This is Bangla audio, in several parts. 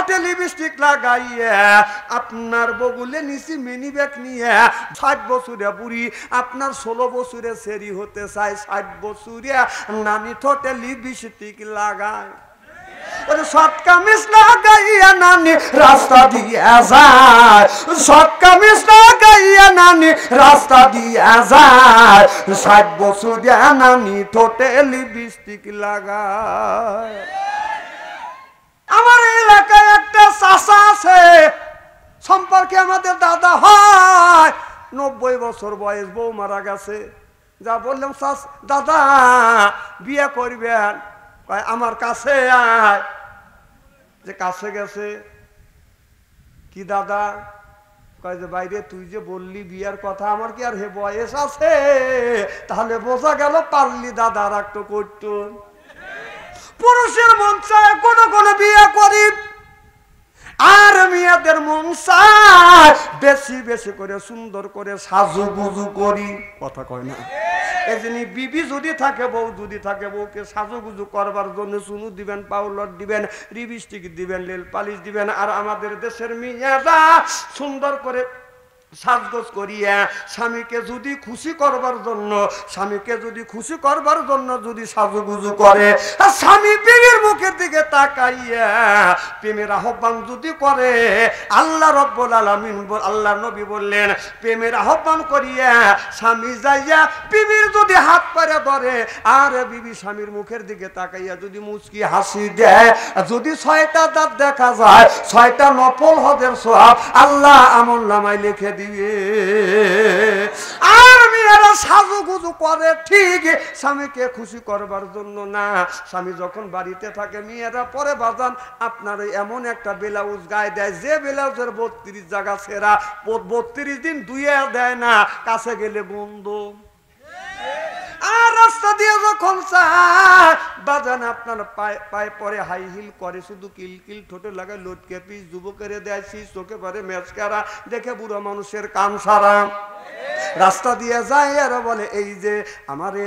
ঠোঁটে লিপস্টিক লাগাইয়ে আপনার বগুলে নিচি মিনি ব্যাগ নিয়ে ষাট বছরে বুড়ি আপনার ষোলো বছরে সেরি হতে চায় ষাট বছরে নানি ঠোঁটে লিপস্টিক লাগায় আমার এলাকায় আছে সম্পর্কে আমাদের দাদা হয় নব্বই বছর বয়স বউ মারা গেছে যা বললাম চাষ দাদা বিয়ে করবেন আমার কাছে যে কাছে গেছে কি দাদা কয় যে বাইরে তুই যে বললি বিয়ের কথা আমার কি আর হে বয়স আছে তাহলে বোঝা গেল পারলি দাদা আর একটু করত পুরুষের মন চায় কোনো কোনো বিয়ে করি আর মেয়েদের মন চায় বেশি বেশি করে সুন্দর করে সাজু গুজু করি কথা কয় না এই বিবি যদি থাকে বউ যদি থাকে বউকে সাজুগুজু করবার জন্য চুনু দিবেন পাউলট দিবেন রিবিস্টিক দিবেন লেল পালিশ দিবেন আর আমাদের দেশের মেয়েরা সুন্দর করে সাজগোজ করিয়া স্বামীকে যদি খুশি করবার জন্য স্বামীকে যদি খুশি করবার জন্য যদি সাজুগুজু করে স্বামী প্রেমের মুখের দিকে তাকাইয়া প্রেমের আহ্বান যদি করে আল্লাহ রব্বুল আলমিন আল্লাহ নবী বললেন প্রেমের আহ্বান করিয়া স্বামী যাইয়া প্রেমের যদি হাত পারে ধরে আর বিবি স্বামীর মুখের দিকে তাকাইয়া যদি মুচকি হাসি দেয় যদি ছয়টা দাঁত দেখা যায় ছয়টা নফল হদের সব আল্লাহ আমল নামাই লিখে দিবে আর মেয়েরা সাজুগুজু করে ঠিক স্বামীকে খুশি করবার জন্য না স্বামী যখন বাড়িতে থাকে মেয়েরা পরে বাজান আপনার এমন একটা ব্লাউজ গায়ে দেয় যে ব্লাউজের বত্রিশ জায়গা সেরা বত্রিশ দিন দুইয়ে দেয় না কাছে গেলে গন্ধ আর রাস্তা দিয়ে যখন চায় বাজান আপনার পায়ে পায়ে পরে হাই হিল করে শুধু কিল কিল ঠোঁটে লাগায় লটকে পিস যুবকেরে দেয় শীষ চোখে পরে মেচকারা দেখে বুড়ো মানুষের কান সারা রাস্তা দিয়ে যায় আর বলে এই যে আমারে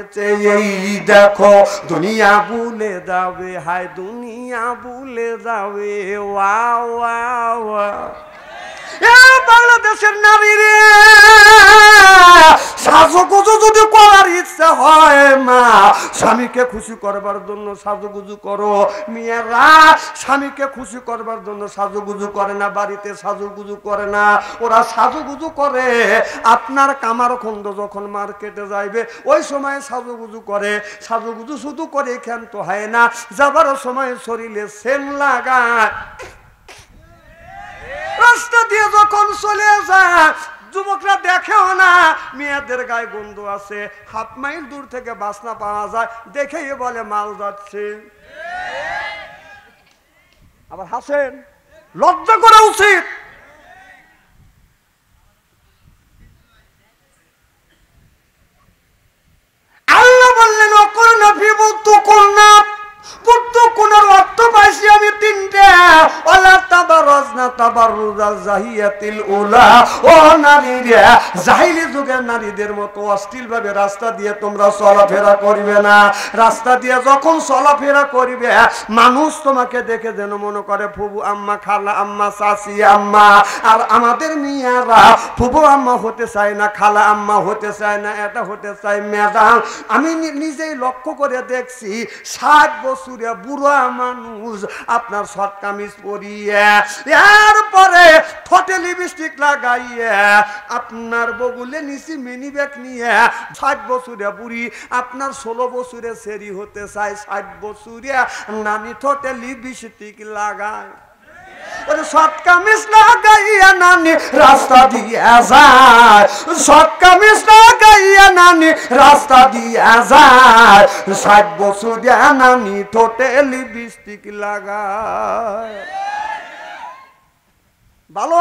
এই দেখো দুনিয়া ভুলে যাবে হায় দুনিয়া ভুলে যাবে ওয়া ওয়া ওয়া বাংলাদেশের নারী নারীরে সাজুগুজু যদি করার ইচ্ছা হয় মা স্বামীকে খুশি করবার জন্য সাজুগুজু করো মেয়েরা স্বামীকে খুশি করবার জন্য সাজুগুজু করে না বাড়িতে সাজুগুজু করে না ওরা সাজুগুজু করে আপনার কামার খন্দ যখন মার্কেটে যাইবে ওই সময় সাজুগুজু করে সাজুগুজু শুধু করে তো হয় না যাবার সময় শরীরে সেন লাগায় রাস্তা দিয়ে যখন চলে যায় যুবকরা দেখেও না মেয়েদের গায়ে গন্ধ আছে হাফ মাইল দূর থেকে বাসনা পাওয়া যায় দেখেই বলে মাল যাচ্ছে আবার হাসেন লজ্জা করা উচিত আল্লাহ বললেন অকর্ণা বিভূত কন্যা পুত্র কোনার অর্থ পাইছি আমি তিনটে অলা তাবারাজনা জাহিয়াতিল উলা ও নারীরা জাহিলি যুগের নারীদের মতো অশ্লীল ভাবে রাস্তা দিয়ে তোমরা চলাফেরা করবে না রাস্তা দিয়ে যখন চলাফেরা করবে মানুষ তোমাকে দেখে যেন মনে করে ফুবু আম্মা খালা আম্মা চাচি আম্মা আর আমাদের মেয়েরা ফুবু আম্মা হতে চায় না খালা আম্মা হতে চায় না এটা হতে চায় ম্যাডাম আমি নিজেই লক্ষ্য করে দেখছি ষাট বছরে বুড়া মানুষ আপনার শর্ট কামিজ পরিয়ে এরপরে ঠোঁটে লিপস্টিক লাগাইয়ে আপনার বগুলে নিচি মিনি ব্যাগ নিয়ে ষাট বছরে বুড়ি আপনার ষোলো বছরে সেরি হতে চায় ষাট বছরে নানি ঠোঁটে লিপস্টিক লাগায় রাস্তা রাস্তা ষাট বছর দিয়া নানি ঠোঁটে লিপস্টিক লাগায় ভালো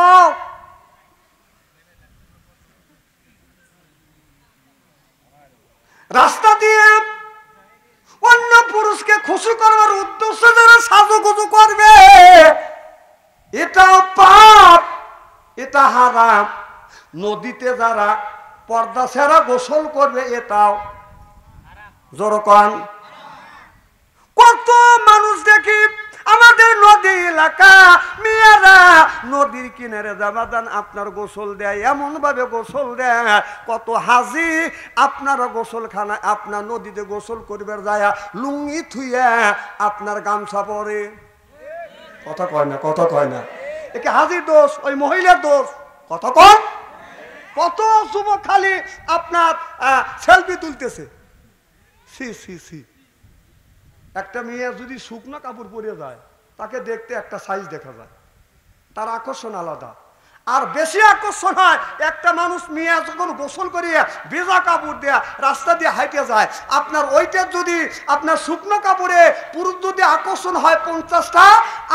রাস্তা দিয়ে অন্য পুরুষকে খুশি করবার উদ্দেশ্য যারা সাজুগুজু করবে এটাও পাপ এটা হারাম নদীতে যারা পর্দা সেরা গোসল করবে এটাও জোরকন নদী এলাকা মিয়ারা নদীর কিনারে আপনার গোসল দেয় গোসল দেয় কত হাজি আপনার নদীতে গোসল যায় লুঙ্গি আপনার গামছা পরে কথা কয় না কথা কয় না একে হাজির দোষ ওই মহিলার দোষ কথা কয় কত যুবক খালি আপনার সেলফি তুলতেছে সি সি সি একটা মেয়ে যদি শুকনো কাপড় পরে যায় তাকে দেখতে একটা সাইজ দেখা যায় তার আকর্ষণ আলাদা আর বেশি আকর্ষণ হয় একটা মানুষ মেয়ে যখন গোসল করিয়ে ভেজা কাপড় দেয়া রাস্তা দিয়ে হাইটে যায় আপনার ওইটা যদি আপনার শুকনো কাপড়ে পুরুষ যদি আকর্ষণ হয় পঞ্চাশটা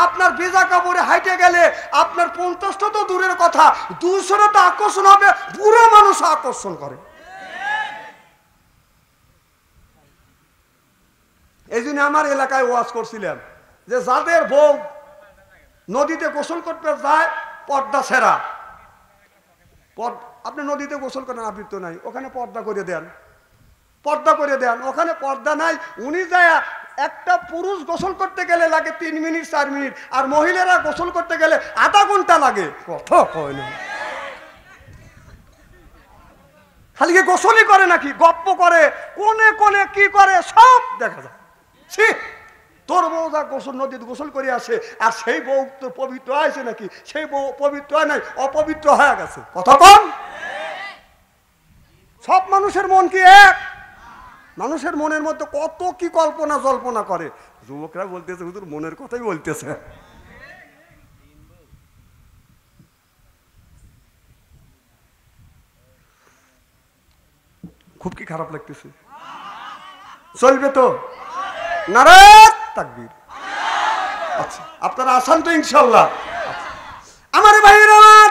আপনার ভেজা কাপড়ে হাইটে গেলে আপনার পঞ্চাশটা তো দূরের কথা দুশোটা আকর্ষণ হবে পুরো মানুষ আকর্ষণ করে এই জন্য আমার এলাকায় ওয়াজ করছিলাম যে যাদের বউ নদীতে গোসল করতে যায় পর্দা সেরা আপনি নদীতে গোসল করেন আবৃত্ত নাই ওখানে পর্দা করে দেন পর্দা করে দেন ওখানে পর্দা নাই উনি যায় একটা পুরুষ গোসল করতে গেলে লাগে তিন মিনিট চার মিনিট আর মহিলারা গোসল করতে গেলে আধা ঘন্টা লাগে খালি গোসলই করে নাকি গপ্প করে কোনে কোনে কি করে সব দেখা যায় ঠিক তোর বউদা গোসল নদীতে গোসল করে আসে আর সেই বউ তোর পবিত্র আছে নাকি সেই বউ পবিত্র হয় নাই অপবিত্র হয়ে গেছে কথা কম সব মানুষের মন কি এক মানুষের মনের মধ্যে কত কি কল্পনা জল্পনা করে যুবকরা বলতেছে হুজুর মনের কথাই বলতেছে খুব কি খারাপ লাগতেছে চলবে তো নারায়ণ তাকবির আচ্ছা, আপনারা আসান তো ইনশাল্লাহ আমার ভাইয়ের আমার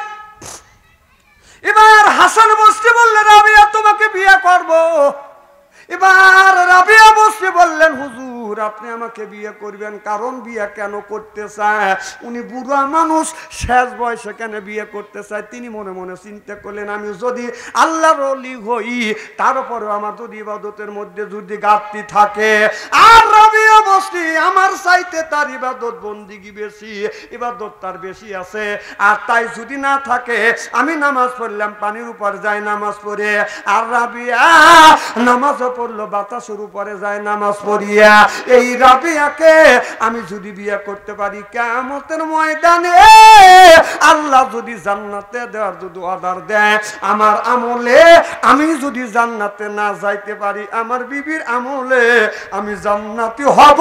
এবার হাসান বসতে বললেন রাবিয়া তোমাকে বিয়ে করব। এবার রাবিয়া বসতে বললেন হুজুর আপনি আমাকে বিয়ে করবেন কারণ বিয়ে কেন করতে চায় উনি বুড়া মানুষ শেষ বয়সে কেন বিয়ে করতে চায় তিনি মনে মনে চিন্তা করলেন আমি যদি আল্লাহর অলি হই তারপরেও আমার যদি ইবাদতের মধ্যে যদি ঘাটতি থাকে আর রাবি মানুষটি আমার চাইতে তার ইবাদত বন্দিগি বেশি ইবাদত তার বেশি আছে আর তাই যদি না থাকে আমি নামাজ পড়লাম পানির উপর যায় নামাজ পড়ে আর রাবিয়া নামাজ পড়লো বাতাসের উপরে যায় নামাজ পড়িয়া এই রাবিয়াকে আমি যদি বিয়ে করতে পারি কেমতের ময়দানে আল্লাহ যদি জান্নাতে দেওয়ার যদি অর্ডার দেয় আমার আমলে আমি যদি জান্নাতে না যাইতে পারি আমার বিবির আমলে আমি জান্নাতি হব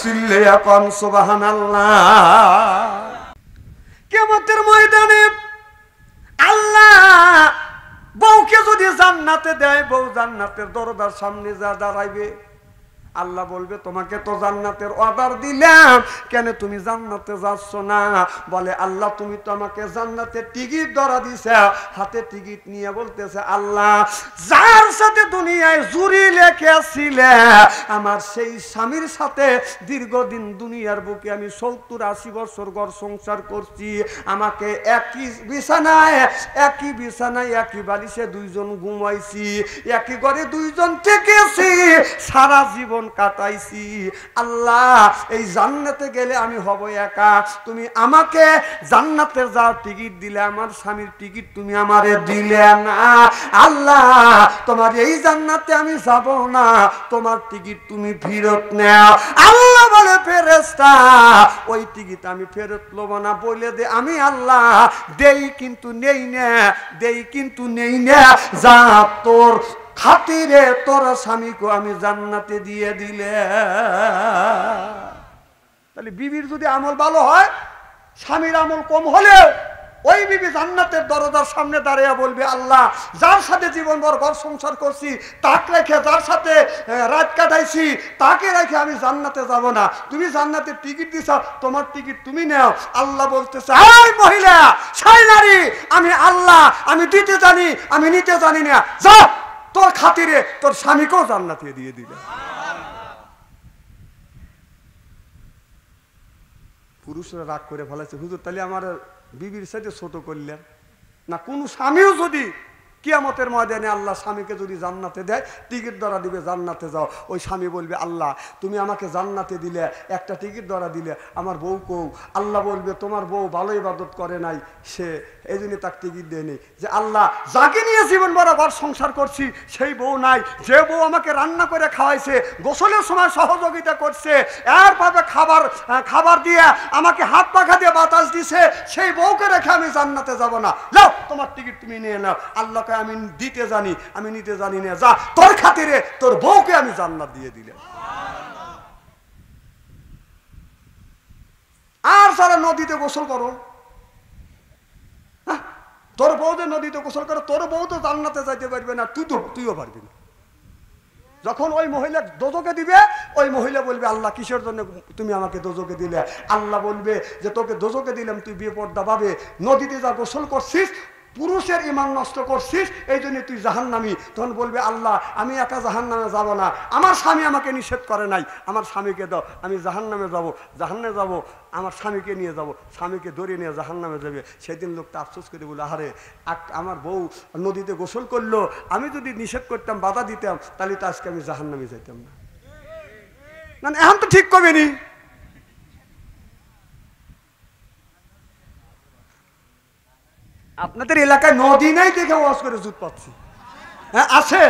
চিল্লে কম কেমতের ময়দানে আল্লাহ বউকে যদি জান্নাতে দেয় বউ জান্নাতের দরজার সামনে যা দাঁড়াইবে আল্লাহ বলবে তোমাকে তো জান্নাতের অর্ডার দিলাম কেন তুমি জান্নাতে যাচ্ছ না বলে আল্লাহ তুমি তো আমাকে জান্নাতে টিকিট ধরা দিছে হাতে টিকিট নিয়ে বলতেছে আল্লাহ যার সাথে দুনিয়ায় জুরি লেখেছিলে আমার সেই স্বামীর সাথে দীর্ঘদিন দুনিয়ার বুকে আমি সত্তর আশি বছর গড় সংসার করছি আমাকে একই বিছানায় একই বিছানায় একই বালিশে দুইজন ঘুমাইছি একই ঘরে দুইজন টেকেছি সারা জীবন জীবন কাটাইছি আল্লাহ এই জান্নাতে গেলে আমি হব একা তুমি আমাকে জান্নাতের যাওয়ার টিকিট দিলে আমার স্বামীর টিকিট তুমি আমারে দিলে না আল্লাহ তোমার এই জান্নাতে আমি যাব না তোমার টিকিট তুমি ফেরত নেও আল্লাহ বলে ফেরেস্তা ওই টিকিট আমি ফেরত লব না বলে দে আমি আল্লাহ দেই কিন্তু নেই না দেই কিন্তু নেই না যা তোর খাতিরে তোর স্বামীকে আমি জান্নাতে দিয়ে দিলে তাহলে বিবির যদি আমল ভালো হয় স্বামীর আমল কম হলেও ওই বিবি জান্নাতের দরজার সামনে দাঁড়িয়ে বলবে আল্লাহ যার সাথে জীবন ঘর সংসার করছি তাক রেখে যার সাথে রাত কাটাইছি তাকে রেখে আমি জান্নাতে যাব না তুমি জান্নাতের টিকিট দিছ তোমার টিকিট তুমি নেও আল্লাহ বলতেছে এই মহিলা সাই নারী আমি আল্লাহ আমি দিতে জানি আমি নিতে জানি না যা তোর খাতিরে তোর স্বামীকেও জান্নাতে দিয়ে দিলে পুরুষরা রাগ করে ফেলেছে হুজুর তাহলে আমার বিবির সাথে ছোট করলেন না কোনো স্বামীও যদি কিয়ামতের ময়দানে আল্লাহ স্বামীকে যদি জান্নাতে দেয় টিকিট দ্বারা দিবে জান্নাতে যাও ওই স্বামী বলবে আল্লাহ তুমি আমাকে জান্নাতে দিলে একটা টিকিট দ্বারা দিলে আমার বউ কৌ আল্লাহ বলবে তোমার বউ ভালো ইবাদত করে নাই সে এই জন্য তার টিকিট দেয়নি যে আল্লাহ যাকে নিয়ে জীবন বরাবর সংসার করছি সেই বউ নাই যে বউ আমাকে রান্না করে খাওয়াইছে গোসলের সময় সহযোগিতা করছে এরভাবে খাবার খাবার দিয়ে আমাকে হাত পাখা দিয়ে বাতাস দিছে সেই বউকে রেখে আমি জান্নাতে যাব না নাও তোমার টিকিট তুমি নিয়ে নাও আল্লাহ টাকা আমি দিতে জানি আমি নিতে জানি না যা তোর খাতিরে তোর বউকে আমি জান্নাত দিয়ে দিলাম আর সারা নদীতে গোসল করো হ্যাঁ? তোর বউ যে নদীতে গোসল করো তোর বউ তো জান্নাতে যাইতে পারবে না তুই তো তুইও পারবি না যখন ওই মহিলা দোজকে দিবে ওই মহিলা বলবে আল্লাহ কিসের জন্য তুমি আমাকে দোজকে দিলে আল্লাহ বলবে যে তোকে দোজকে দিলাম তুই বিয়ে পর্দা পাবে নদীতে যা গোসল করছিস পুরুষের ইমান নষ্ট করছিস এই জন্য তুই নামি তখন বলবে আল্লাহ আমি একা জাহান্নামে যাব না আমার স্বামী আমাকে নিষেধ করে নাই আমার স্বামীকে দাও আমি জাহান্নামে যাব জাহান্নে যাব আমার স্বামীকে নিয়ে যাব স্বামীকে ধরে নিয়ে নামে যাবে সেদিন লোকটা আফসোস করে বলে আহারে আমার বউ নদীতে গোসল করলো আমি যদি নিষেধ করতাম বাধা দিতাম তাহলে তো আজকে আমি জাহান নামে না না এখন তো ঠিক নি আপনাদের এলাকায় নদী নাই দেখে ওয়াজ করে জুত পাচ্ছি হ্যাঁ আছে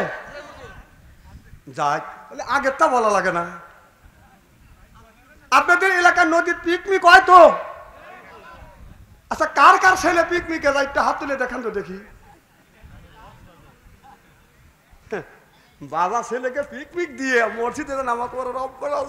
যাক তাহলে আগের তা বলা লাগে না আপনাদের এলাকার নদীর পিকনিক হয় তো আচ্ছা কার কার ছেলে পিকনিকে যায় একটা হাত তুলে দেখান তো দেখি হ্যাঁ, বাবা ছেলেকে পিকনিক দিয়ে মসজিদে নামাজ পড়ার অভ্যাস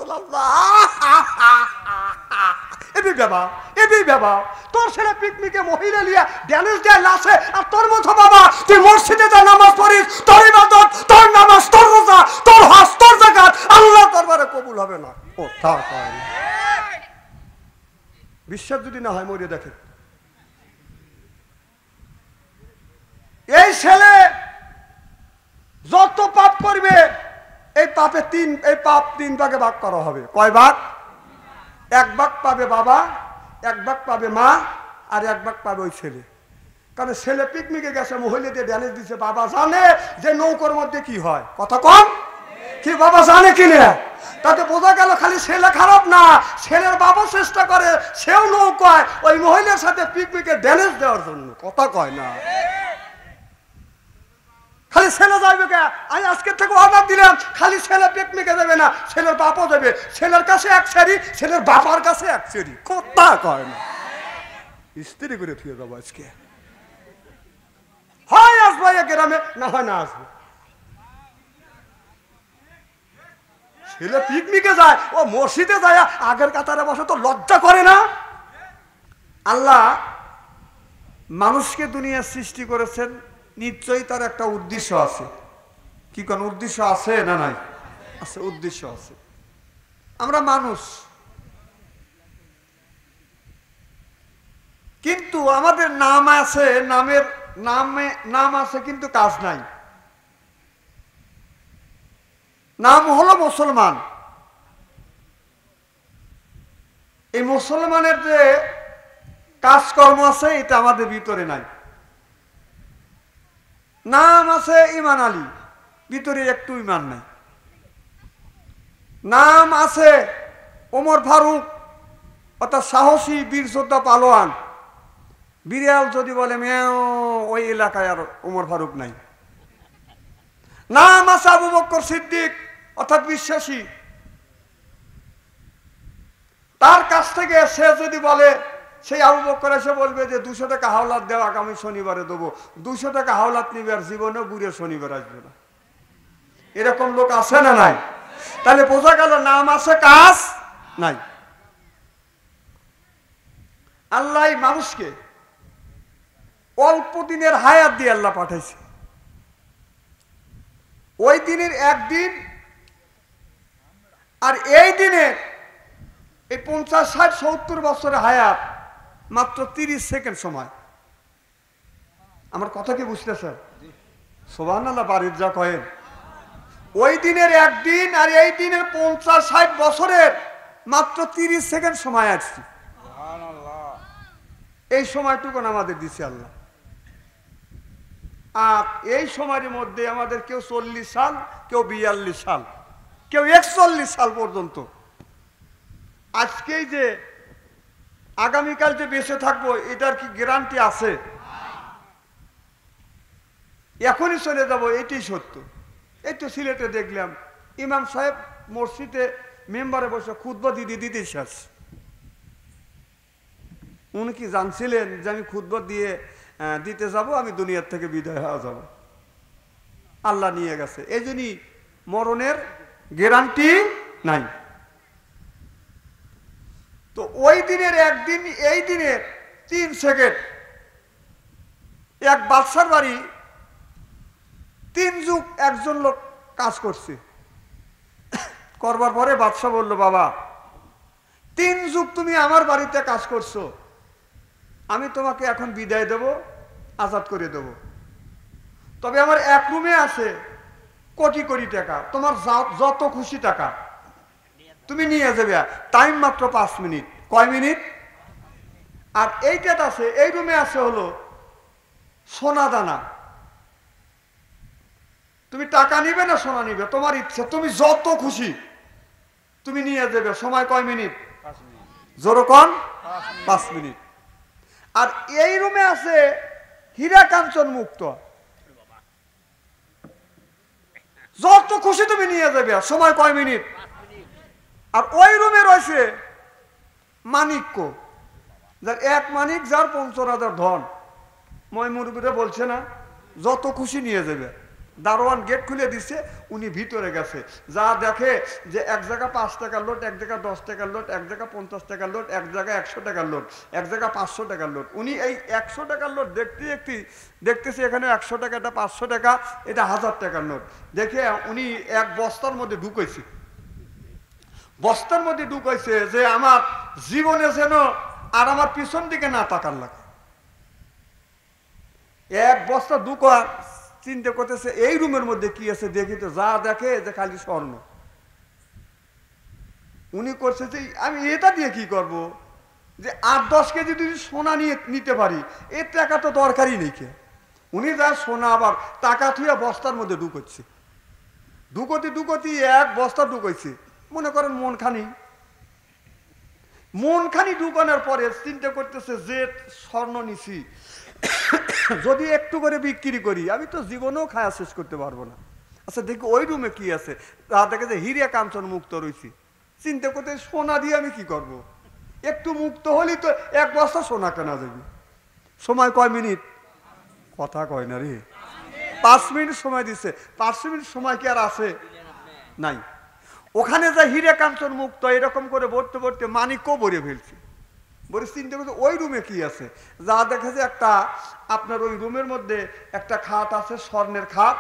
এবি বেবা এবি বেবা তোর ছেলে পিকনিকে মহিলা লিয়া ড্যানেস দেয় লাশে আর তোর মতো বাবা তুই মসজিদে যা নামাজ পড়িস তোর ইবাদত তোর নামাজ তোর রোজা তোর হাস তোর জাকাত আল্লাহ দরবারে কবুল হবে না ও তা বিশ্বাস যদি না হয় মরিয়ে দেখে এই ছেলে যত পাপ করবে এই পাপে তিন এই পাপ তিন ভাগে ভাগ করা হবে কয় ভাগ এক ভাগ পাবে বাবা এক ভাগ পাবে মা আর এক ভাগ পাবে ওই ছেলে কারণ ছেলে পিকনিকে গেছে মহিলাদের ব্যালেন্স দিছে বাবা জানে যে নৌকোর মধ্যে কি হয় কথা কম কি বাবা জানে কি না তাতে বোঝা গেল খালি ছেলে খারাপ না ছেলের বাবা চেষ্টা করে সেও নৌকায় ওই মহিলার সাথে পিকনিকে ড্যানেজ দেওয়ার জন্য কথা কয় না খালি ছেলে যাইবে কে আমি আজকের থেকে অর্ডার দিলাম খালি ছেলে পিকনিকে যাবে না ছেলের বাপও যাবে ছেলের কাছে এক সারি ছেলের বাবার কাছে এক সারি কথা কয় না স্ত্রী করে ফিরে যাবো আজকে হয় আসবো গ্রামে না হয় না আসবো ছেলে পিকনিকে যায় ও মসজিদে যায় আগের কাতারে বসে তো লজ্জা করে না আল্লাহ মানুষকে দুনিয়া সৃষ্টি করেছেন নিশ্চয়ই তার একটা উদ্দেশ্য আছে কি কোন উদ্দেশ্য আছে না নাই আছে উদ্দেশ্য আছে আমরা মানুষ কিন্তু আমাদের নাম আছে নামের নামে নাম আছে কিন্তু কাজ নাই নাম হলো মুসলমান এই মুসলমানের যে কাজকর্ম আছে এটা আমাদের ভিতরে নাই নাম আছে ইমান আলী ভিতরে একটু ইমান নাই নাম আছে ওমর ফারুক অর্থাৎ সাহসী বীর পালোয়ান বিড়াল যদি বলে মেও ওই এলাকায় আর ওমর ফারুক নাই নাম আছে আবু বক্কর সিদ্দিক অর্থাৎ বিশ্বাসী তার কাছ থেকে সে যদি বলে সেই আবু বকর এসে বলবে যে দুশো টাকা হাওলাত দেওয়া আগামী শনিবারে দেবো দুশো টাকা হাওলাত নিবে আর জীবনে ঘুরে শনিবার আসবে না এরকম লোক আছে না নাই তাহলে বোঝা গেল নাম আছে কাজ নাই আল্লাহ মানুষকে অল্প দিনের হায়াত দিয়ে আল্লাহ পাঠাইছে ওই দিনের একদিন আর এই দিনের এই পঞ্চাশ ষাট সত্তর বছরের হায়াত মাত্র তিরিশ সেকেন্ড সময় আমার কথা কি বুঝতে স্যার সোভান আল্লাহ বাড়ির যা কয়েন ওই দিনের একদিন আর এই দিনের পঞ্চাশ ষাট বছরের মাত্র তিরিশ সেকেন্ড সময় আসছি এই সময়টুকুন আমাদের দিছে আল্লাহ আর এই সময়ের মধ্যে আমাদের কেউ চল্লিশ সাল কেউ বিয়াল্লিশ সাল কেউ একচল্লিশ সাল পর্যন্ত আজকেই যে আগামীকাল যে বেঁচে থাকবো এটার কি গ্যারান্টি আছে এখনই চলে যাব এটি সত্য এই তো সিলেটে দেখলাম ইমাম সাহেব মসজিদে মেম্বারে বসে ক্ষুদ্র দিদি দিদি শেষ উনি কি জানছিলেন যে আমি ক্ষুদ্র দিয়ে দিতে যাব আমি দুনিয়ার থেকে বিদায় হওয়া যাব আল্লাহ নিয়ে গেছে এই জন্যই মরণের গ্যারান্টি নাই তো ওই দিনের একদিন এই দিনের তিন সেকেন্ড এক বাদশার বাড়ি তিন যুগ একজন লোক কাজ করছে করবার পরে বাদশাহ বলল বাবা তিন যুগ তুমি আমার বাড়িতে কাজ করছো আমি তোমাকে এখন বিদায় দেব আজাদ করে দেব তবে আমার এক রুমে আছে কোটি কোটি টাকা তোমার যত খুশি টাকা তুমি নিয়ে যাবে টাইম মাত্র পাঁচ মিনিট কয় মিনিট আর এইটা আছে এই রুমে আছে হলো সোনা দানা তুমি টাকা নিবে না সোনা নিবে তোমার ইচ্ছা তুমি যত খুশি তুমি নিয়ে যাবে সময় কয় মিনিট জোরকন পাঁচ মিনিট আর এই রুমে আছে হীরা কাঞ্চন মুক্ত যত খুশি তুমি নিয়ে যাবে সময় কয় মিনিট আর ওই রুমে রয়েছে মানিক্য যার এক মানিক যার পঞ্চাশ হাজার ধন ময়মুরবিরা বলছে না যত খুশি নিয়ে যাবে দারোয়ান গেট খুলে দিছে উনি ভিতরে গেছে যা দেখে যে এক জায়গা পাঁচ টাকার লোট এক জায়গা দশ টাকার লোট এক জায়গা পঞ্চাশ টাকার লোট এক জায়গা একশো টাকার লোট এক জায়গা পাঁচশো টাকার লোট উনি এই একশো টাকার লোট দেখতে দেখতে দেখতেছে এখানে একশো টাকা এটা পাঁচশো টাকা এটা হাজার টাকার লোট দেখে উনি এক বস্তার মধ্যে ঢুকেছে বস্তার মধ্যে ঢুকাইছে যে আমার জীবনে যেন আর আমার পিছন দিকে না তাকার লাগে এক বস্তা দু চিন্তা করতেছে এই রুমের মধ্যে কি আছে দেখি তো যা দেখে যে খালি স্বর্ণ উনি করছে যে আমি এটা দিয়ে কি করব। যে আট দশ কেজি যদি সোনা নিয়ে নিতে পারি এর টাকা তো দরকারই নেই কে উনি যা সোনা আবার টাকা থুয়ে বস্তার মধ্যে ঢুকোচ্ছে দু ঢুকোতে এক বস্তা ঢুকোইছে মনে করেন মনখানি মনখানি ঢুকানোর পরে চিন্তা করতেছে যে স্বর্ণ নিছি যদি একটু করে বিক্রি করি আমি তো জীবনেও খায়া শেষ করতে পারবো না আচ্ছা দেখি ওই রুমে কি আছে তা দেখে যে হিরিয়া কাঞ্চন মুক্ত রয়েছি চিন্তা করতে সোনা দিয়ে আমি কি করব। একটু মুক্ত হলেই তো এক বস্তা সোনা কেনা যাবে সময় কয় মিনিট কথা কয় না রে পাঁচ মিনিট সময় দিছে পাঁচ মিনিট সময় কি আর আছে নাই ওখানে যা হিরে কাঞ্চন মুক্ত এরকম করে বলতে ভরতে মানিকও ভরে ফেলছে বলে চিন্তা করছে ওই রুমে কি আছে যা দেখেছে একটা আপনার ওই রুমের মধ্যে একটা খাত আছে স্বর্ণের খাত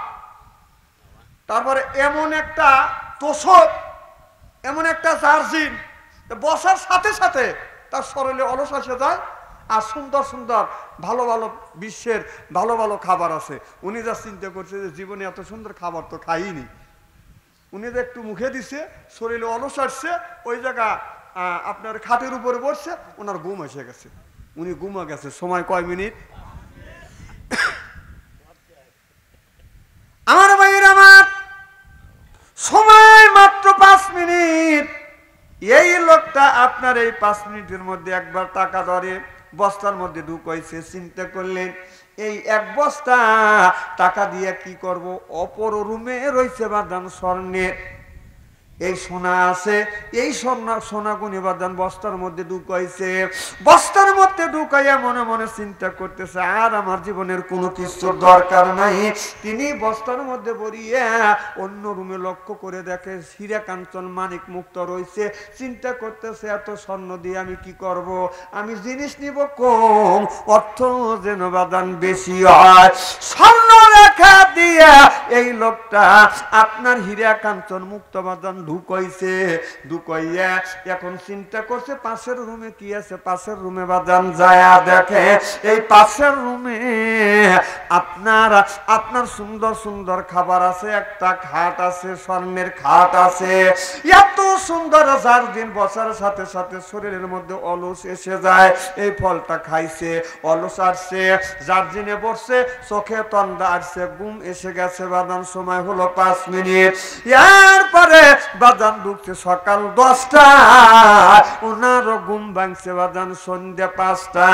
তারপরে এমন একটা তোষক এমন একটা চার্জিন বসার সাথে সাথে তার সরলে অলস আসে যায় আর সুন্দর সুন্দর ভালো ভালো বিশ্বের ভালো ভালো খাবার আছে উনি যা চিন্তা করছে যে জীবনে এত সুন্দর খাবার তো খাইনি উনি যে একটু মুখে দিছে শরীরে অলস আসছে ওই জায়গা আপনার খাটের উপরে বসছে ওনার গুম এসে গেছে উনি হয়ে গেছে সময় কয় মিনিট আমার ভাইয়ের আমার সময় মাত্র পাঁচ মিনিট এই লোকটা আপনার এই পাঁচ মিনিটের মধ্যে একবার টাকা ধরে বস্তার মধ্যে ঢুকাইছে চিন্তা করলেন এই এক বস্তা টাকা দিয়ে কি করব অপর রুমে রয়েছে বাদাম স্বর্ণের এই সোনা আছে এই সোনা সোনা গুণিবাদন বস্তার মধ্যে ঢুকাইছে বস্তার মধ্যে ঢুকাইয়া মনে মনে চিন্তা করতেছে আর আমার জীবনের কোনো কিছুর দরকার নাই তিনি বস্তার মধ্যে বরিয়া অন্য রুমে লক্ষ্য করে দেখে হীরা কাঞ্চন মানিক মুক্ত রয়েছে চিন্তা করতেছে এত স্বর্ণ দিয়ে আমি কি করব আমি জিনিস নিব কম অর্থ যেন বাদান বেশি হয় স্বর্ণ দিয়া এই লোকটা আপনার হীরা কাঞ্চন ঢুকইছে ঢুকইয়া এখন চিন্তা করছে পাশের রুমে কি আছে পাশের রুমে যায়া দেখে এই পাশের রুমে আপনার আপনার সুন্দর সুন্দর খাবার আছে একটা খাট আছে স্বর্ণের খাট আছে এত সুন্দর চার দিন বসার সাথে সাথে শরীরের মধ্যে অলস এসে যায় এই ফলটা খাইছে অলস আসছে যার দিনে বসছে চোখে তন্দা আসছে নাকে বুম এসে গেছে বাদান সময় হলো পাঁচ মিনিট এরপরে বাদান ঢুকছে সকাল দশটা ওনারও ঘুম ভাঙছে বাদান সন্ধ্যা পাঁচটা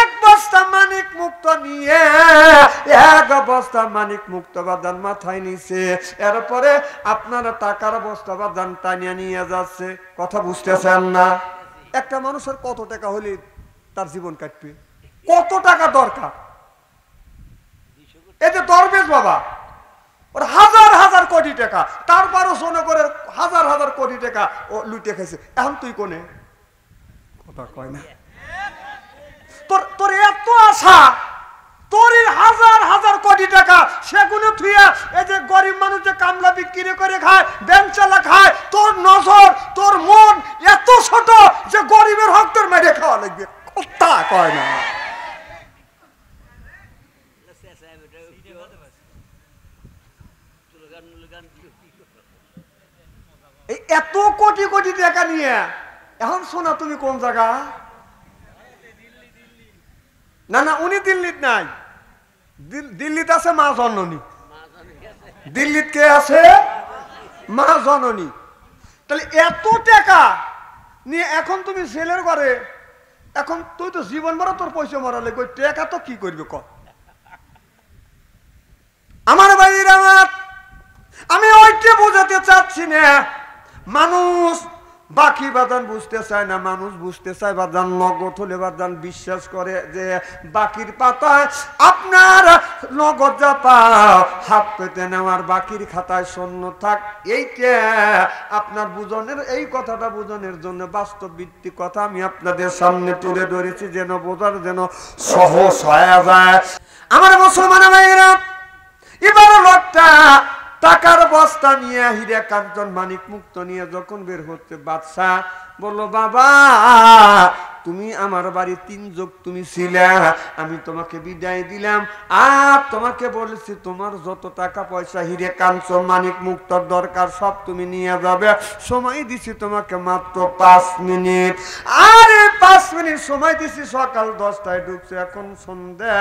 এক বস্তা মানিক মুক্ত নিয়ে এক বস্তা মানিক মুক্ত বাদান মাথায় নিছে এরপরে আপনারা টাকার বস্তা বাদান টানিয়ে নিয়ে যাচ্ছে কথা বুঝতেছেন না একটা মানুষের কত টাকা হলে তার জীবন কাটবে কত টাকা দরকার এতে দরবেশ বাবা ওর হাজার হাজার কোটি টাকা তারপরও করে হাজার হাজার কোটি টাকা ও লুটে খেয়েছে এখন তুই কোনে কথা কয় না তোর তোর এত আশা তোর হাজার হাজার কোটি টাকা সেগুলো থুইয়া এই যে গরিব মানুষ যে কামলা বিক্রি করে খায় চালা খায় তোর নজর তোর মন এত ছোট যে গরিবের হক তোর মেরে খাওয়া লাগবে কথা কয় না এই এত কোটি কোটি টাকা নিয়ে এখন শোনা তুমি কোন জায়গা না না উনি দিল্লিত নাই দিল্লিতে আছে মা জননী দিল্লিত কে আছে মা জননী তাহলে এত টাকা নিয়ে এখন তুমি জেলের ঘরে এখন তুই তো জীবন মারা তোর পয়সা মারালে কই টাকা তো কি করবে ক আমার বাড়ির আমার আমি ওইটা বোঝাতে চাচ্ছি না মানুষ বাকি বাদান বুঝতে চায় না মানুষ বুঝতে চায় বাদান নগদ হলে বাদান বিশ্বাস করে যে বাকির পাতায় আপনার নগদ যা পাও হাত পেতে নেওয়ার বাকির খাতায় শূন্য থাক এইটা আপনার বুঝনের এই কথাটা বুঝনের জন্য বাস্তব ভিত্তিক কথা আমি আপনাদের সামনে তুলে ধরেছি যেন বোঝার যেন সহজ হয়ে যায় আমার মুসলমান ভাইয়েরা এবার লোকটা টাকার বস্তা নিয়ে হিরে কাঞ্চন মানিক মুক্ত নিয়ে যখন বের হচ্ছে বাদশাহ বললো বাবা তুমি আমার বাড়ি তিন যোগ তুমি ছিলা আমি তোমাকে বিদায় দিলাম আর তোমাকে বলেছি তোমার যত টাকা পয়সা হিরে কাঞ্চ মানিক মুক্তর দরকার সব তুমি নিয়ে যাবে সময় দিছি তোমাকে মাত্র পাঁচ মিনিট আরে পাঁচ মিনিট সময় দিছি সকাল দশটায় ঢুকছে এখন সন্ধ্যা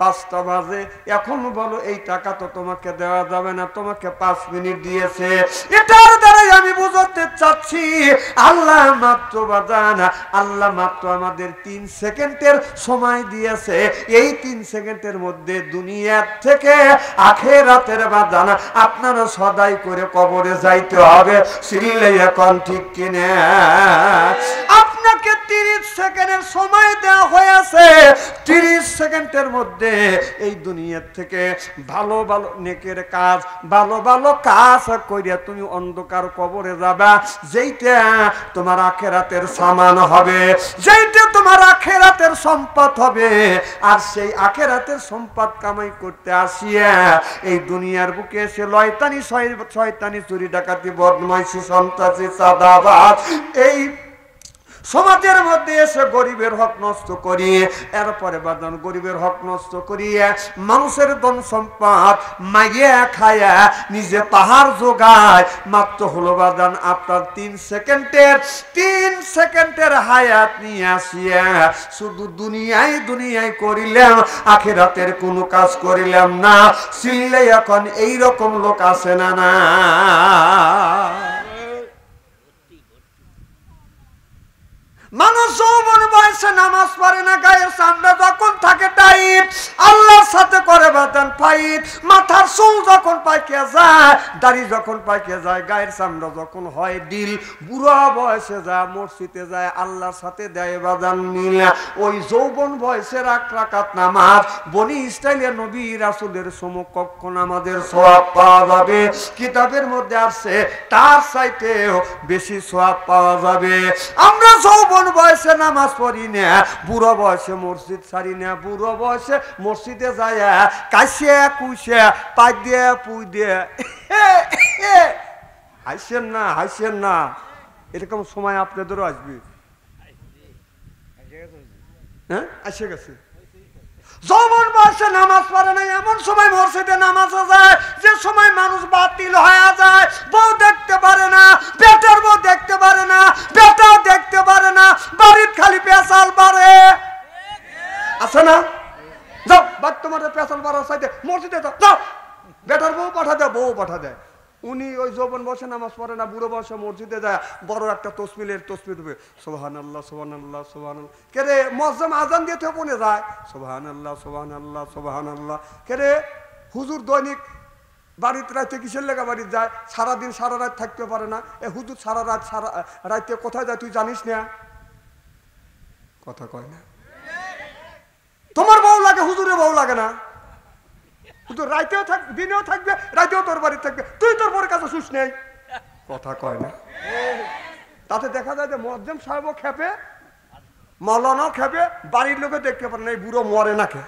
পাঁচটা বাজে এখন বলো এই টাকা তো তোমাকে দেওয়া যাবে না তোমাকে পাঁচ মিনিট দিয়েছে এটার দ্বারাই আমি বুঝতে চাচ্ছি আল্লাহ মাত্র বাজান আল্লাহ মাত্র মাত্র আমাদের তিন সেকেন্ডের সময় দিয়েছে এই তিন সেকেন্ডের মধ্যে দুনিয়ার থেকে আখে রাতের বাজান আপনারা সদাই করে কবরে যাইতে হবে সিলে এখন ঠিক কিনে আপনাকে তিরিশ সেকেন্ডের সময় দেওয়া হয়েছে তিরিশ সেকেন্ডের মধ্যে এই দুনিয়ার থেকে ভালো ভালো নেকের কাজ ভালো ভালো কাজ করিয়া তুমি অন্ধকার কবরে যাবা যেইটা তোমার আখেরাতের সামান হবে যে সেইটা তোমার আখেরাতের সম্পদ হবে আর সেই আখেরাতের সম্পদ কামাই করতে আসিয়া এই দুনিয়ার বুকে এসে লয়তানি শয়তানি চুরি ডাকাতি বদমাইশি সন্ত্রাসী সাদাবাদ এই সমাজের মধ্যে এসে গরিবের হক নষ্ট করি এরপরে বাদন গরিবের হক নষ্ট করিয়ে মানুষের ধন সম্পদ মাইয়া খায়া নিজে তাহার যোগায় মাত্র হলো বাদান আপনার তিন সেকেন্ডের তিন সেকেন্ডের হায়াত নিয়ে আসিয়া শুধু দুনিয়ায় দুনিয়ায় করিলাম আখেরাতের কোনো কাজ করিলাম না সিললে এখন এইরকম লোক আছে না না মানুষ যৌবন বয়সে নামাজ পড়ে না গায়ের চামড়া যখন থাকে পাইপ আল্লাহর সাথে করে বাদান পাইপ মাথার চুল যখন পাইকে যায় দাড়ি যখন পাইকে যায় গায়ের সামনে যখন হয় ডিল বুড়া বয়সে যায় মসজিদে যায় আল্লাহর সাথে দেয় বাদান মিলা ওই যৌবন বয়সের এক রাকাত নামাজ বনি ইসরায়েলে নবী রাসুলের সমকক্ষ আমাদের সব পাওয়া যাবে কিতাবের মধ্যে আসছে তার চাইতেও বেশি সব পাওয়া যাবে আমরা যৌবন বয়সে নামাজ পড়ি না বুড়ো বয়সে মসজিদ ছাড়ি না বুড়ো বসে মসজিদে যায় কাশে কুশে পাই দিয়ে পুই দিয়ে হাসেন না হাসেন না এরকম সময় আপনাদেরও আসবে হ্যাঁ? নামাজ পড়ে না এমন সময় নামাজ যে সময় মানুষ যায় বউ দেখতে পারে না বেটার বউ দেখতে পারে না বেটাও দেখতে পারে না বাড়ির খালি আছে না যাও বাদ তোমাদের পেছন পাড়ার সাইডে মসজিদে যাও যাও বেটার বউ পাঠা দেয় বউ পাঠা দেয় উনি ওই যৌবন বসে নামাজ পড়ে না বুড়ো বসে মসজিদে যায় বড় একটা তসমিলের তসমিল ডুবে সোহান আল্লাহ সোহান আল্লাহ সোহান কে রে মজ্জাম আজান দিয়ে থেপনে যায় সোহান আল্লাহ সোহান আল্লাহ সোহান আল্লাহ কে রে হুজুর দৈনিক বাড়িতে রাইতে কিসের লেগা বাড়িতে যায় সারাদিন সারা রাত থাকতে পারে না এ হুজুর সারা রাত সারা রাইতে কোথায় যায় তুই জানিস না কথা কয় না তোমার বউ লাগে হুজুরে বউ লাগে না হুজুর রাইতেও থাক দিনেও থাকবে রাইতেও তোর বাড়ি থাকবে তুই তোর বউর কাছে শুস নেই কথা কয় না তাতে দেখা যায় যে মজ্জম সাহেবও খেপে মৌলানাও খেপে বাড়ির লোকে দেখতে পারে না এই বুড়ো মরে না খে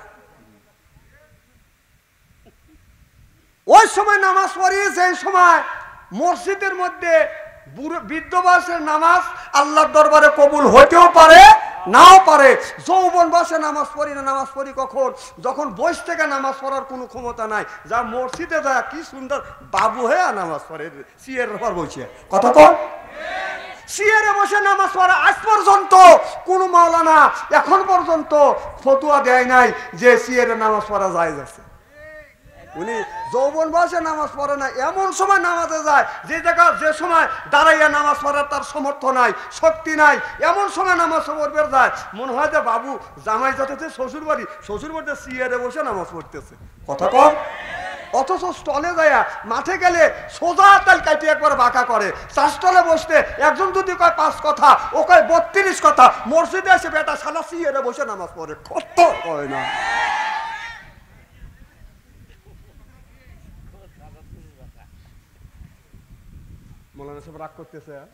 ওই সময় নামাজ পড়িয়ে সেই সময় মসজিদের মধ্যে বুড়ো বৃদ্ধ বয়সের নামাজ আল্লাহর দরবারে কবুল হইতেও পারে নাও পারে যৌবন বসে নামাজ পড়ি না নামাজ পড়ি কখন যখন বয়স থেকে নামাজ পড়ার কোনো ক্ষমতা নাই যা মসজিদে যা কি সুন্দর বাবু হয়ে নামাজ পড়ে সিয়ের পর বসে কথা কন সিয়ারে বসে নামাজ পড়া আজ পর্যন্ত কোন মাওলানা এখন পর্যন্ত ফতুয়া দেয় নাই যে সিয়ারে নামাজ পড়া যায় আছে উনি যৌবন বয়সে নামাজ পড়ে না এমন সময় নামাজে যায় যে জায়গা যে সময় দাঁড়াইয়া নামাজ পড়ার তার সমর্থ নাই শক্তি নাই এমন সময় নামাজ পড়বে যায় মনে হয় যে বাবু জামাই যাতেছে শ্বশুর বাড়ি শ্বশুর বাড়িতে সিয়ারে বসে নামাজ পড়তেছে কথা কম অথচ স্টলে যায় মাঠে গেলে সোজা তাল কাটিয়ে একবার বাঁকা করে চার স্টলে বসতে একজন যদি কয় পাঁচ কথা ও কয় বত্রিশ কথা মসজিদে এসে বেটা সালা সিয়ারে বসে নামাজ পড়ে কত কয় না মৌলানা সাহেব রাগ করতেছে হ্যাঁ?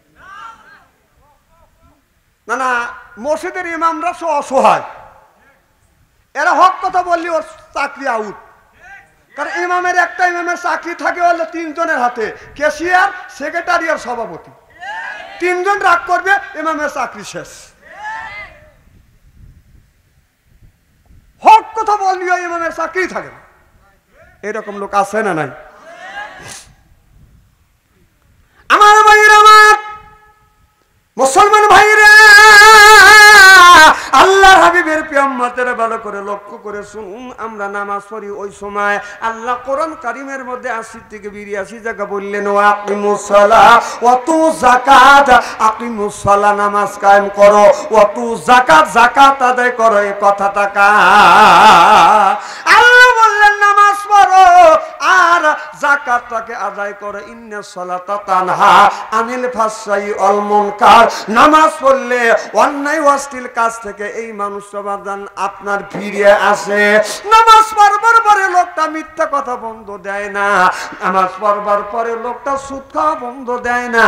না না মসজিদের ইমামরা সে অসহায় এরা হক কথা বললি ওর চাকরি আউট কারণ ইমামের একটা ইমামের চাকরি থাকে হলে তিনজনের হাতে ক্যাশিয়ার সেক্রেটারি আর সভাপতি তিনজন রাগ করবে ইমামের চাকরি শেষ হক কথা বললিও ইমামের চাকরি থাকে না এরকম লোক আছে না নাই ভালো করে লক্ষ্য করে শুনুন আমরা নামাজ পড়ি ওই সময় আল্লাহ কোরআন কারিমের মধ্যে আশি থেকে বেরিয়ে আসি জায়গা বললেন ও আপনি মুসলা অত জাকাত আপনি মুসলা নামাজ কায়েম করো অত জাকাত জাকাত আদায় করো এ কথাটা কা জাকাতটাকে আদায় করে ইন্না সালাতা তানহা আনিল ফাসাই মুনকার নামাজ পড়লে অন্যায় কাজ থেকে এই মানুষ সমাধান আপনার ফিরে আসে নামাজ পড়বার পরে লোকটা মিথ্যা কথা বন্ধ দেয় না নামাজ পড়বার পরে লোকটা সুদ বন্ধ দেয় না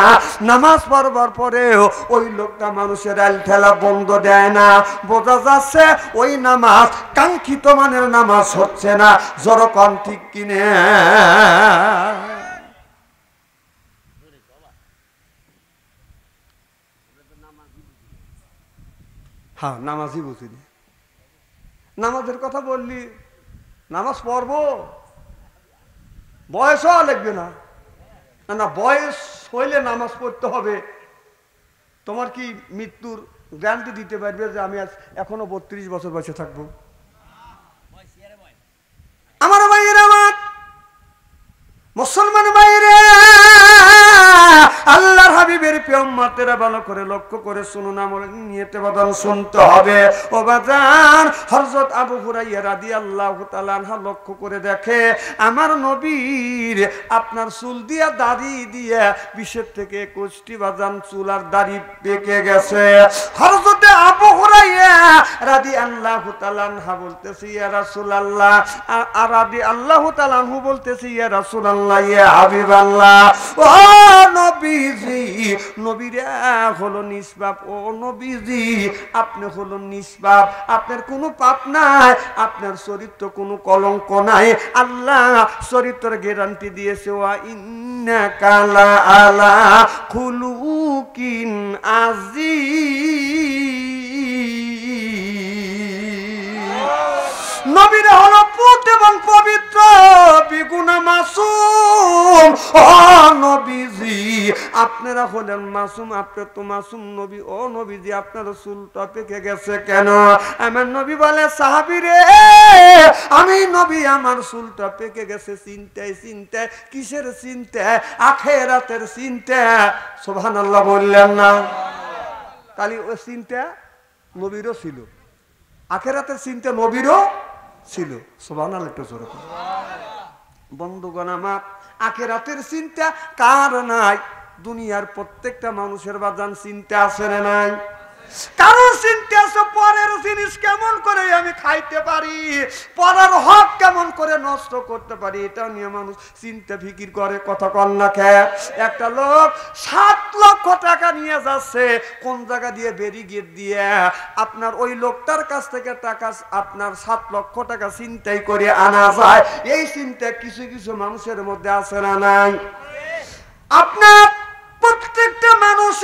নামাজ পড়বার পরেও ওই লোকটা মানুষের আল ঠেলা বন্ধ দেয় না বোঝা যাচ্ছে ওই নামাজ কাঙ্ক্ষিত মানের নামাজ হচ্ছে না জড়কন ঠিক কিনে হ্যাঁ নামাজই বুঝিনি নামাজের কথা বললি নামাজ পড়ব বয়সও লাগবে না না বয়স হইলে নামাজ পড়তে হবে তোমার কি মৃত্যুর গ্যারান্টি দিতে পারবে যে আমি এখনো বত্রিশ বছর বয়সে থাকবো আমার ভাইয়েরা মুসলমান বাইরে হাবিবের পেম্মাতেরা ভালো করে লক্ষ্য করে শুনুন আমার নিয়ে বাদান শুনতে হবে ও বাদান হরজত আবু হুরাইয়া রাদি আল্লাহ তালানহা লক্ষ্য করে দেখে আমার নবীর আপনার চুল দিয়া দাড়ি দিয়ে বিশের থেকে কোষ্টি বাজান চুল আর দাড়ি পেকে গেছে হরজতে আবু হুরাইয়া রাদি আল্লাহ তালানহা বলতেছি ইয়া রাসুল আল্লাহ আর রাদি আল্লাহ তালানহু বলতেছি ইয়া রাসুল আল্লাহ ইয়া হাবিব আল্লাহ ও নবীজি নবীরা হলো নিষ্পাপ ও নবীজি আপনি হলো নিষ্পাপ আপনার কোনো পাপ নাই আপনার চরিত্র কোনো কলঙ্ক নাই আল্লাহ চরিত্র গ্যারান্টি দিয়েছে ওয়া ইন্না কালা আলা খুলুকিন আজি নবীরা হলো পুট এবং পবিত্র বিগুনা মাসুম ও নবীজি আপনারা হলেন মাসুম আপনি তো মাসুম নবী ও নবীজি আপনার চুলটা পেকে গেছে কেন আমার নবী বলে সাহাবি রে আমি নবী আমার চুলটা পেকে গেছে চিন্তায় চিন্তায় কিসের চিন্তায় আখেরাতের চিন্তা সোভান আল্লাহ বললেন না কালি ওই চিন্তা নবীরও ছিল আখেরাতের চিন্তা নবীরও ছিল সোবান একটু জোরে বন্ধুগণ আমার আখেরাতের চিন্তা কার নাই দুনিয়ার প্রত্যেকটা মানুষের বাজান চিন্তা আসে না নাই কারো চিনতে আছে পরের জিনিস কেমন করে আমি খাইতে পারি পরের হক কেমন করে নষ্ট করতে পারি এটা নিয়ে মানুষ চিন্তা ফিকির করে কথা কন না খেয়ে একটা লোক সাত লক্ষ টাকা নিয়ে যাচ্ছে কোন জায়গা দিয়ে ব্যারিগেট দিয়ে আপনার ওই লোকটার কাছ থেকে টাকা আপনার সাত লক্ষ টাকা চিন্তাই করে আনা যায় এই চিন্তা কিছু কিছু মানুষের মধ্যে আছে না নাই আপনার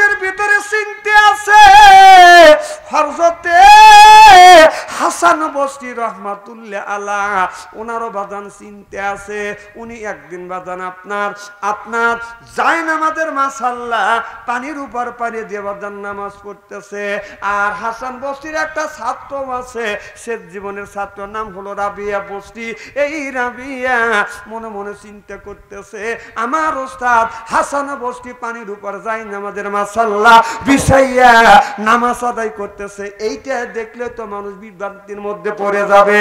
মানুষের ভিতরে চিনতে আছে হরজতে হাসান বসরি রহমাতুল্লাহ আলা ওনারও বাজান চিনতে আছে উনি একদিন বাজান আপনার আপনার যায় নামাজের মাসাল্লাহ পানির উপর পানি দিয়ে নামাজ করতেছে আর হাসান বস্তির একটা ছাত্র আছে সে জীবনের ছাত্র নাম হলো রাবিয়া বস্তি এই রাবিয়া মনে মনে চিন্তা করতেছে আমার ওস্তাদ হাসান বস্তি পানির উপর যায় নামাজের মাসাল্লাহ বিষাইয়া নামাজ আদায় করতেছে এইটা দেখলে তো মানুষ বিদ্বান ভ্রান্তির মধ্যে পড়ে যাবে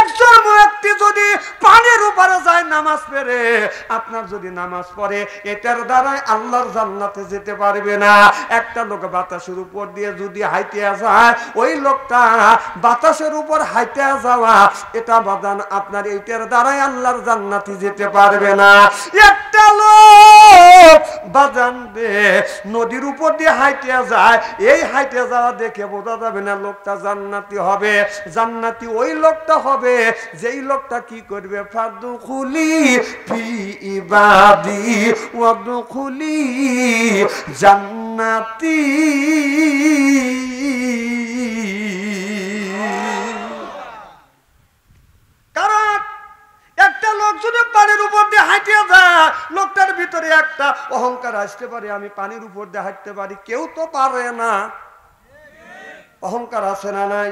একজন মুয়াক্তি যদি পানির উপরে যায় নামাজ পড়ে আপনার যদি নামাজ পড়ে এটার দ্বারাই আল্লাহর জান্নাতে যেতে পারবে না একটা লোক বাতাসের উপর দিয়ে যদি হাইতে যায় ওই লোকটা বাতাসের উপর হাইতে যাওয়া এটা বাদান আপনার এইটার দ্বারাই আল্লাহর জান্নাতে যেতে পারবে না একটা লোক বাজান নদীর উপর দিয়ে হাইটে যায় এই হাইটে যাওয়া দেখে বোঝা যাবে না লোকটা জান্নাতি হবে জান্নাতি ওই লোকটা হবে যেই লোকটা কি করবে ফাদু খুলি ফি খুলি জান্নাতি একটা পানির উপর দিয়ে হাঁটিয়ে যায় লোকটার ভিতরে একটা অহংকার আসতে পারে আমি পানির উপর দিয়ে হাঁটতে পারি কেউ তো পারে না অহংকার আছে না নাই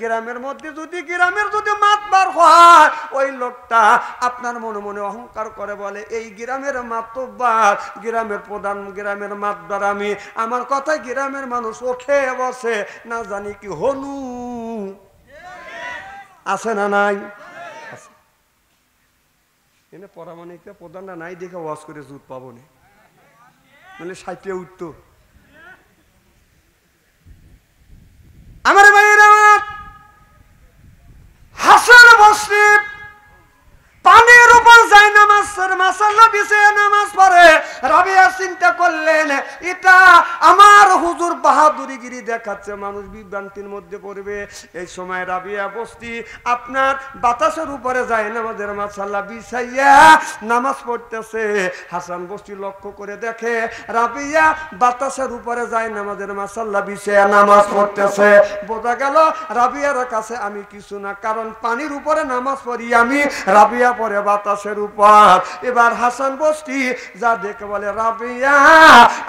গ্রামের মধ্যে যদি গ্রামের যদি মাতবার হয় ওই লোকটা আপনার মনে মনে অহংকার করে বলে এই গ্রামের মাতব্বার গ্রামের প্রধান গ্রামের মাতবার আমি আমার কথা গ্রামের মানুষ ওঠে বসে না জানি কি হলু আছে না নাই এনে পরামানিকতে প্রধানটা নাই দেখে ওয়াজ করে জুত পাবো না মানে সাইটে উঠতো আমার ভাইয়েরা হাসান বসরিফ পানির উপর যায় না মাসাল্লা বিছে না চিন্তা করলেন এটা আমার হুজুর বাহাদুরিগিরি দেখাচ্ছে মানুষ বিভ্রান্তির মধ্যে পড়বে এই সময় রাবিয়া বস্তি আপনার বাতাসের উপরে যায় নামাজের মাসাল্লা বিষাইয়া নামাজ পড়তেছে হাসান বস্তি লক্ষ্য করে দেখে রাবিয়া বাতাসের উপরে যায় নামাজের মাসাল্লা বিষাইয়া নামাজ পড়তেছে বোঝা গেল রাবিয়ার কাছে আমি কিছু না কারণ পানির উপরে নামাজ পড়ি আমি রাবিয়া পরে বাতাসের উপর এবার হাসান বস্তি যা দেখে বলে রাবিয়া মারিয়া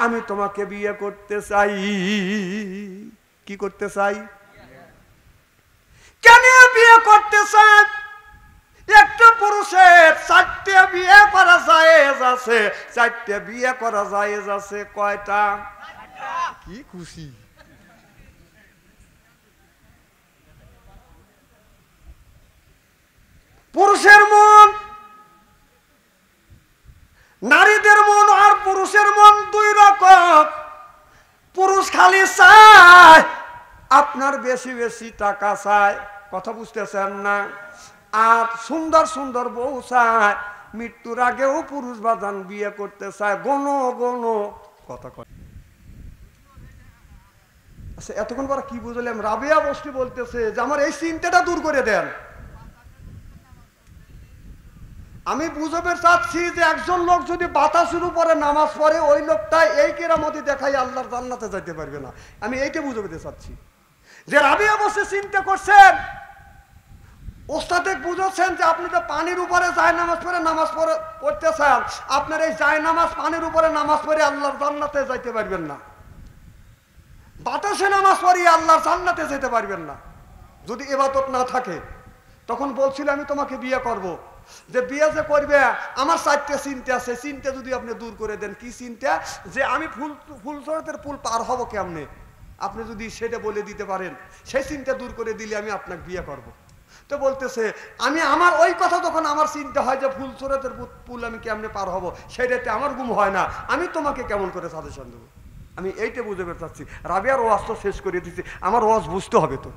আমি তোমাকে বিয়ে করতে চাই কি করতে চাই কেন বিয়ে করতে চাই একটা পুরুষের চারটে বিয়ে করা জায়েজ আছে চারটে বিয়ে করা জায়েজ আছে কয়টা কি খুশি পুরুষের মন নারীদের মন আর পুরুষের মন দুই রকম পুরুষ খালি চায় আপনার বেশি বেশি টাকা চায় কথা বুঝতেছেন না আর সুন্দর সুন্দর বউ চায় মৃত্যুর আগেও পুরুষ বাদান বিয়ে করতে চায় গণ গণ কথা কয় আচ্ছা এতক্ষণ পর কি বুঝলাম রাবিয়া বস্তি বলতেছে যে আমার এই চিন্তাটা দূর করে দেন আমি বুঝতে চাচ্ছি যে একজন লোক যদি বাতাসের উপরে নামাজ পড়ে ওই লোকটাই এই কেরামতি দেখাই আল্লাহর জান্নাতে যাইতে পারবে না আমি এইকে বুঝবে চাচ্ছি যে রাবি অবশ্যই চিন্তা করছেন ওস্তাদে বুঝেছেন যে আপনি তো পানির উপরে যায় নামাজ পড়ে নামাজ পড়ে পড়তে চান আপনার এই যায় নামাজ পানির উপরে নামাজ পড়ে আল্লাহর জান্নাতে যাইতে পারবেন না বাতাসে নামাজ পড়িয়ে আল্লাহর জান্নাতে যেতে পারবেন না যদি এবাদত না থাকে তখন বলছিল আমি তোমাকে বিয়ে করবো যে বিয়ে যে করবে আমার চারটে চিন্তা আছে চিন্তা যদি আপনি দূর করে দেন কি চিন্তা যে আমি ফুল ফুল চড়াতের ফুল পার হব কেমনে আপনি যদি সেটা বলে দিতে পারেন সেই চিন্তা দূর করে দিলে আমি আপনাকে বিয়ে করব। তো বলতেছে আমি আমার ওই কথা তখন আমার চিন্তা হয় যে ফুল চোরাতের ফুল আমি কেমনে পার হব সেটাতে আমার গুম হয় না আমি তোমাকে কেমন করে সাজেশন দেবো আমি এইটা বুঝে পেতে চাচ্ছি রাবিয়ার ওয়াজ তো শেষ করে দিচ্ছি আমার ওয়াজ বুঝতে হবে তো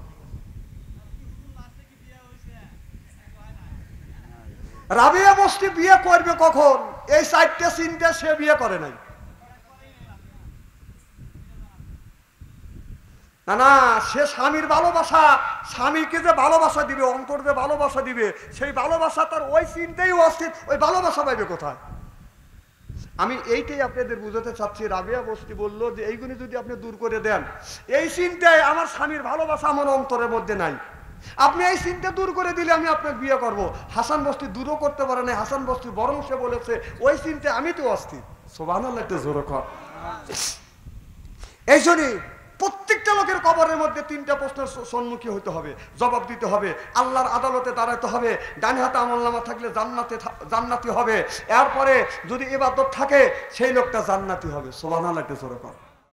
রাবিয়া বস্তি বিয়ে করবে কখন এই চারটে চিন্তা সে বিয়ে করে নাই না না সে স্বামীর ভালোবাসা স্বামীকে যে ভালোবাসা দিবে অন্তর যে ভালোবাসা দিবে সেই ভালোবাসা তার ওই চিন্তাই অস্থির ওই ভালোবাসা পাইবে কোথায় আমি এইটাই আপনাদের বুঝাতে চাচ্ছি রাবিয়া বস্তি বলল যে এইগুলি যদি আপনি দূর করে দেন এই চিন্তায় আমার স্বামীর ভালোবাসা আমার অন্তরের মধ্যে নাই আপনি এই চিন্তা দূর করে দিলে আমি আপনার বিয়ে করব। হাসান বস্তি দূরও করতে পারে না হাসান বস্তি বরং সে বলেছে ওই চিন্তা আমি তো অস্থির সোবান এই জন্য প্রত্যেকটা লোকের কবরের মধ্যে তিনটা প্রশ্নের সম্মুখীন হতে হবে জবাব দিতে হবে আল্লাহর আদালতে দাঁড়াতে হবে ডানে হাতে আমল নামা থাকলে জান্নাতে জান্নাতি হবে এরপরে যদি এবার এবাদত থাকে সেই লোকটা জান্নাতি হবে সোবাহ একটা জোরো